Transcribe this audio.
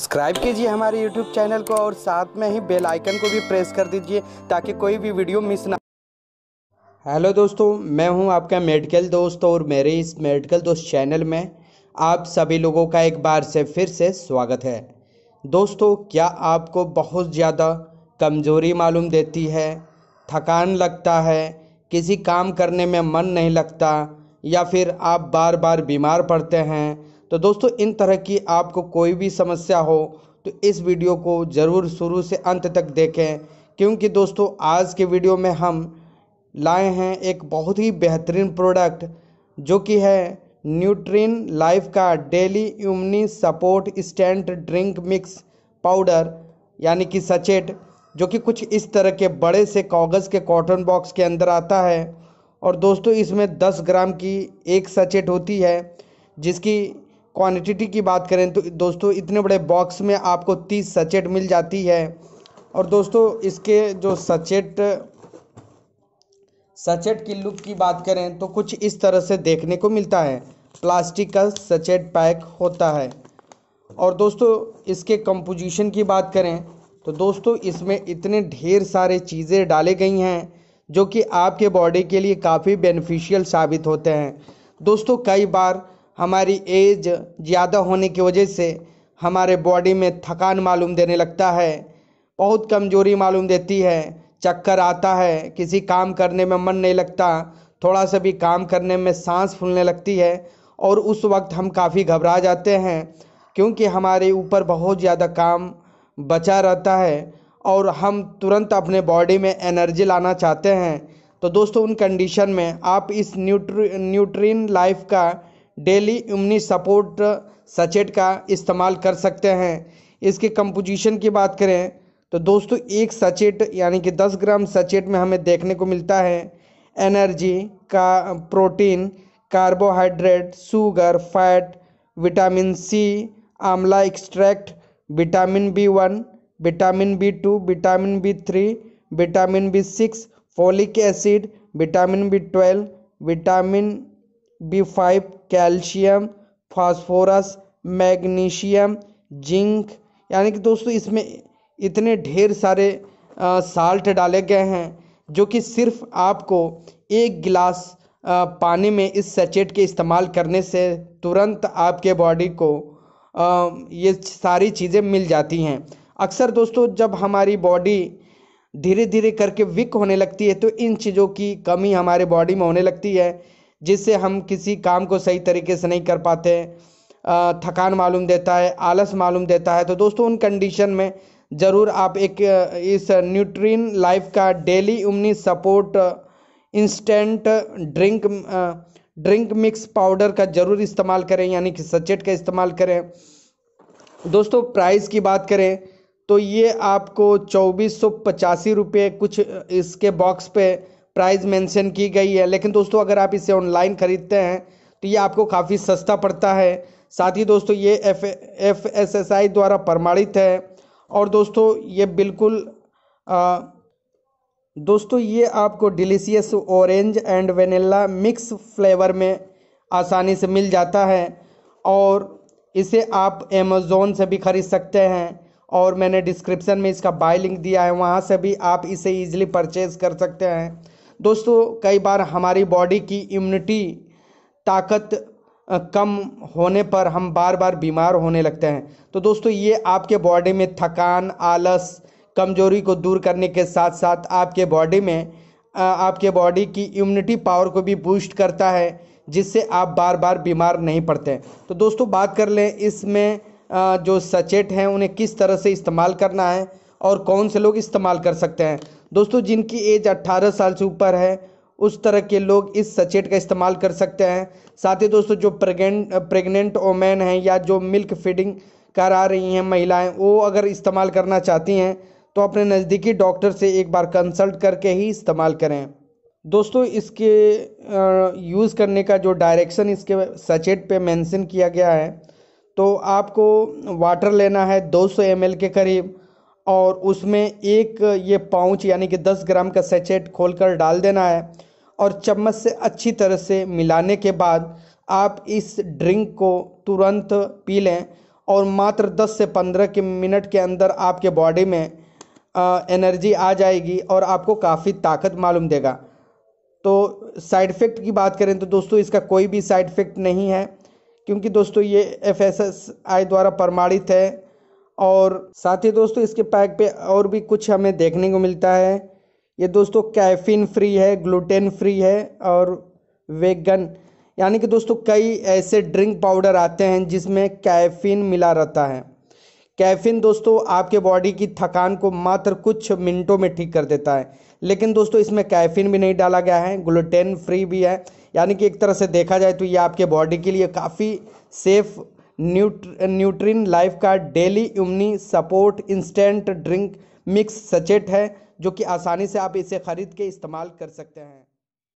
subscribe कीजिए हमारे YouTube channel को और साथ में ही बेल आइकन को भी प्रेस कर दीजिए ताकि कोई भी वीडियो मिस ना हेलो दोस्तों मैं हूं आपका मेडिकल दोस्त और मेरे इस मेडिकल दोस्त चैनल में आप सभी लोगों का एक बार से फिर से स्वागत है दोस्तों क्या आपको बहुत ज़्यादा कमजोरी मालूम देती है थकान लगता है किसी काम करने में मन नहीं लगता या फिर आप बार बार बीमार पड़ते हैं तो दोस्तों इन तरह की आपको कोई भी समस्या हो तो इस वीडियो को ज़रूर शुरू से अंत तक देखें क्योंकि दोस्तों आज के वीडियो में हम लाए हैं एक बहुत ही बेहतरीन प्रोडक्ट जो कि है न्यूट्रीन लाइफ का daily immune support instant drink mix powder यानी कि सचेट जो कि कुछ इस तरह के बड़े से कागज़ के कॉटन बॉक्स के अंदर आता है और दोस्तों इसमें 10 ग्राम की एक सचेट होती है जिसकी क्वांटिटी की बात करें तो दोस्तों इतने बड़े बॉक्स में आपको तीस सचेट मिल जाती है और दोस्तों इसके जो सचेट सचेट की लुक की बात करें तो कुछ इस तरह से देखने को मिलता है प्लास्टिक का सचेट पैक होता है और दोस्तों इसके कंपोजिशन की बात करें तो दोस्तों इसमें इतने ढेर सारे चीज़ें डाले गई हैं जो कि आपके बॉडी के लिए काफ़ी बेनिफिशियल साबित होते हैं दोस्तों कई बार हमारी एज ज़्यादा होने की वजह से हमारे बॉडी में थकान मालूम देने लगता है बहुत कमज़ोरी मालूम देती है चक्कर आता है किसी काम करने में मन नहीं लगता थोड़ा सा भी काम करने में सांस फूलने लगती है और उस वक्त हम काफ़ी घबरा जाते हैं क्योंकि हमारे ऊपर बहुत ज़्यादा काम बचा रहता है और हम तुरंत अपने बॉडी में एनर्जी लाना चाहते हैं तो दोस्तों उन कंडीशन में आप इस न्यूट्री न्यूट्रीन लाइफ का डेली इम्यूनी सपोर्ट सचेट का इस्तेमाल कर सकते हैं इसके कंपोजिशन की बात करें तो दोस्तों एक सचेट यानी कि 10 ग्राम सचेट में हमें देखने को मिलता है एनर्जी का protein carbohydrate sugar fat vitamin C amla extract vitamin B one vitamin B two vitamin B three vitamin B six folic acid vitamin B twelve vitamin B five calcium phosphorus magnesium zinc यानी कि दोस्तों इसमें इतने ढेर सारे salt डाले गए हैं जो कि सिर्फ आपको एक गिलास पानी में इस सचेट के इस्तेमाल करने से तुरंत आपके बॉडी को ये सारी चीज़ें मिल जाती हैं अक्सर दोस्तों जब हमारी बॉडी धीरे धीरे करके वीक होने लगती है तो इन चीज़ों की कमी हमारे बॉडी में होने लगती है जिससे हम किसी काम को सही तरीके से नहीं कर पाते थकान मालूम देता है आलस मालूम देता है तो दोस्तों उन कंडीशन में ज़रूर आप एक इस न्यूट्रीन लाइफ का daily immune support instant drink drink mix powder का ज़रूर इस्तेमाल करें यानी कि सचेट का इस्तेमाल करें दोस्तों प्राइस की बात करें तो ये आपको चौबीस सौ पचासी रुपये कुछ इसके बॉक्स पे प्राइस मेंशन की गई है लेकिन दोस्तों अगर आप इसे ऑनलाइन ख़रीदते हैं तो ये आपको काफ़ी सस्ता पड़ता है साथ ही दोस्तों ये F F S S I द्वारा प्रमाणित है और दोस्तों ये बिल्कुल आ, दोस्तों ये आपको delicious orange and vanilla mix flavour में आसानी से मिल जाता है और इसे आप अमेज़ोन से भी ख़रीद सकते हैं और मैंने डिस्क्रिप्शन में इसका बाय लिंक दिया है वहाँ से भी आप इसे ईजिली परचेज़ कर सकते हैं दोस्तों कई बार हमारी बॉडी की इम्यूनिटी ताकत कम होने पर हम बार बार बीमार होने लगते हैं तो दोस्तों ये आपके बॉडी में थकान आलस कमजोरी को दूर करने के साथ साथ आपके बॉडी में आपके बॉडी की इम्यूनिटी पावर को भी बूस्ट करता है जिससे आप बार बार बीमार नहीं पड़ते तो दोस्तों बात कर लें इसमें जो सचेट हैं उन्हें किस तरह से इस्तेमाल करना है और कौन से लोग इस्तेमाल कर सकते हैं दोस्तों जिनकी एज 18 साल से ऊपर है उस तरह के लोग इस सचेट का इस्तेमाल कर सकते हैं साथ ही दोस्तों जो प्रेगनेंट प्रेगनेंट ओमेन हैं या जो मिल्क फीडिंग करा रही हैं महिलाएं वो अगर इस्तेमाल करना चाहती हैं तो अपने नज़दीकी डॉक्टर से एक बार कंसल्ट करके ही इस्तेमाल करें दोस्तों इसके यूज़ करने का जो डायरेक्शन इसके सचेट पे मेंशन किया गया है तो आपको वाटर लेना है 200 ml के करीब और उसमें एक ये पाउच यानी कि 10 ग्राम का सेचेट खोलकर डाल देना है और चम्मच से अच्छी तरह से मिलाने के बाद आप इस ड्रिंक को तुरंत पी लें और मात्र 10 से 15 के मिनट के अंदर आपके बॉडी में आ, एनर्जी आ जाएगी और आपको काफ़ी ताकत मालूम देगा तो साइड इफ़ेक्ट की बात करें तो दोस्तों इसका कोई भी साइड इफ़ेक्ट नहीं है क्योंकि दोस्तों ये एफ द्वारा प्रमाणित है और साथ ही दोस्तों इसके पैक पे और भी कुछ हमें देखने को मिलता है ये दोस्तों कैफीन फ्री है ग्लूटेन फ्री है और वेगन यानी कि दोस्तों कई ऐसे ड्रिंक पाउडर आते हैं जिसमें कैफीन मिला रहता है कैफीन दोस्तों आपके बॉडी की थकान को मात्र कुछ मिनटों में ठीक कर देता है लेकिन दोस्तों इसमें कैफीन भी नहीं डाला गया है ग्लूटेन फ्री भी है यानी कि एक तरह से देखा जाए तो ये आपके बॉडी के लिए काफ़ी सेफ़ न्यूट्र न्यूट्रिन लाइफ का daily immune support instant drink mix sachet है जो कि आसानी से आप इसे ख़रीद के इस्तेमाल कर सकते हैं